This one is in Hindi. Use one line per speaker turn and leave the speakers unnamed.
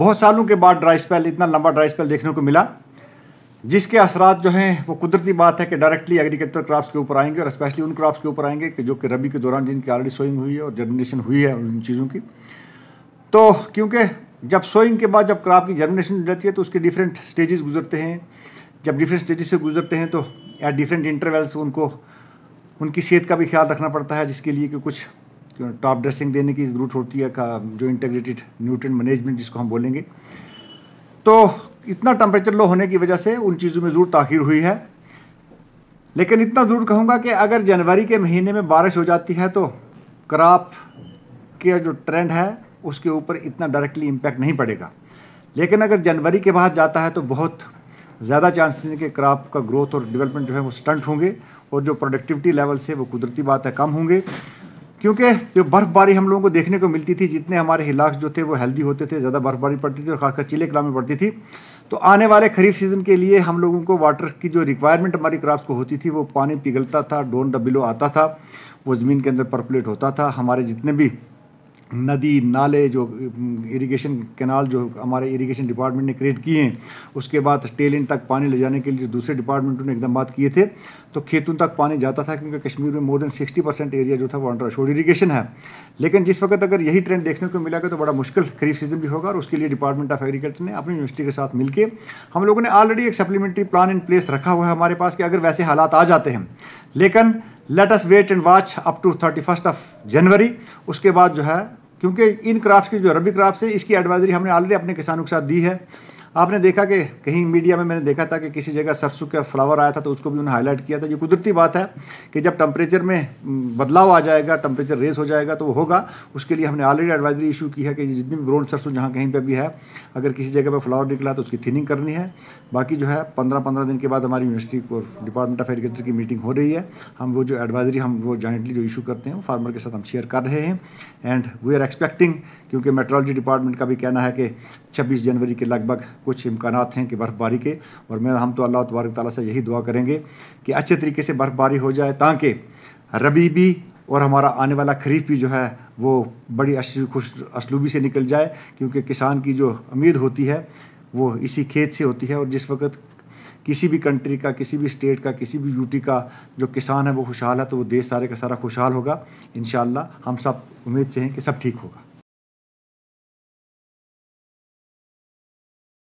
बहुत सालों के बाद ड्राई स्पेल इतना लंबा ड्राई स्पेल देखने को मिला जिसके असरात जो हैं वो कुदरती बात है कि डायरेक्टली एग्रीकल्चर क्रॉप्स के ऊपर आएंगे और स्पेशली उन क्रॉप्स के ऊपर आएंगे कि जो कि रबी के दौरान जिनकी ऑलरेडी सोइंग हुई है और जर्मिनेशन हुई है उन चीज़ों की तो क्योंकि जब सोइंग के बाद जब क्रॉप की जर्मिनेशन रहती है तो उसके डिफरेंट स्टेजेस गुजरते हैं जब डिफरेंट स्टेजेस से गुजरते हैं तो एट डिफरेंट इंटरवल्स उनको उनकी सेहत का भी ख्याल रखना पड़ता है जिसके लिए कि कुछ टॉप ड्रेसिंग देने की ज़रूरत होती है का जो इंटेग्रेटेड न्यूट्रिएंट मैनेजमेंट जिसको हम बोलेंगे तो इतना टेम्परेचर लो होने की वजह से उन चीज़ों में ज़रूर ताखिर हुई है लेकिन इतना ज़रूर कहूँगा कि अगर जनवरी के महीने में बारिश हो जाती है तो क्राप के जो ट्रेंड है उसके ऊपर इतना डायरेक्टली इम्पैक्ट नहीं पड़ेगा लेकिन अगर जनवरी के बाद जाता है तो बहुत ज़्यादा चांसेस हैं कि क्राप का ग्रोथ और डेवलपमेंट जो है वो स्टंट होंगे और जो प्रोडक्टिविटी लेवल से वो कुदरती बात है कम होंगे क्योंकि जो बर्फ़बारी हम लोगों को देखने को मिलती थी जितने हमारे इलाके जो थे वो हेल्दी होते थे ज़्यादा बर्फ़बारी पड़ती थी और खासकर चिले कला में पड़ती थी तो आने वाले खरीफ सीज़न के लिए हम लोगों को वाटर की जो रिक्वायरमेंट हमारी क्राप्स को होती थी वो पानी पिघलता था डोन द आता था वो ज़मीन के अंदर परपुलेट होता था हमारे जितने भी नदी नाले जो इरिगेशन कैनाल जो हमारे इरिगेशन डिपार्टमेंट ने क्रिएट किए हैं उसके बाद टेल इन तक पानी ले जाने के लिए दूसरे डिपार्टमेंटों ने एकदम बात किए थे तो खेतों तक पानी जाता था क्योंकि कश्मीर में more than sixty percent area जो था वो अंडर शोर इरीगेशन है लेकिन जिस वक्त अगर यही ट्रेंड देखने को मिला तो बड़ा मुश्किल खरीफ सीजन भी होगा और उसके लिए डिपार्टमेंट ऑफ एग्रीकल्चर ने अपनी यूनिवर्सिटी के साथ मिलकर हम लोगों ने ऑलरेडी एक सप्लीमेंट्री प्लान इन प्लेस रखा हुआ है हमारे पास कि अगर वैसे हालात आ जाते हैं लेकिन let us wait and watch up to thirty first of January उसके बाद जो है क्योंकि इन क्राप्स की जो रबी क्राप्स है इसकी एडवाइजरी हमने ऑलरेडी अपने किसानों के साथ दी है आपने देखा कि कहीं मीडिया में मैंने देखा था कि किसी जगह सरसों का फ्लावर आया था तो उसको भी उन्होंने हाईलाइट किया था ये कुदरती बात है कि जब टम्परेचर में बदलाव आ जाएगा टम्परेचर रेस हो जाएगा तो वो होगा उसके लिए हमने ऑलरेडी एडवाइजरी इशू की है कि जितनी भी ग्रोन सरसों जहाँ कहीं पर भी है अगर किसी जगह पर फ्लावर निकला तो उसकी थिनिंग करनी है बाकी जो है पंद्रह पंद्रह दिन के बाद हमारी यूनिवर्सिटी को डिपार्टमेंट ऑफ एग्रीकल्चर की मीटिंग हो रही है हम वो जो एडवाइजरी हम वो जॉइंटली जो इशू करते हैं फार्मर के साथ हम शेयर कर रहे हैं एंड वी आर एक्सपेक्टिंग क्योंकि मेट्रोलॉजी डिपार्टमेंट का भी कहना है कि छब्बीस जनवरी के लगभग कुछ इम्कान हैं कि बर्फ़बारी के और मैं हम तो अल्लाह तबारक ताली से यही दुआ करेंगे कि अच्छे तरीके से बर्फ़बारी हो जाए ताकि रबी भी और हमारा आने वाला खरीफ भी जो है वो बड़ी खुश असलूबी से निकल जाए क्योंकि किसान की जो उम्मीद होती है वो इसी खेत से होती है और जिस वक्त किसी भी कंट्री का किसी भी स्टेट का किसी भी यूटी का जो किसान है वो खुशहाल है तो वो देश सारे का सारा खुशहाल होगा इन हम सब उम्मीद से हैं कि सब ठीक होगा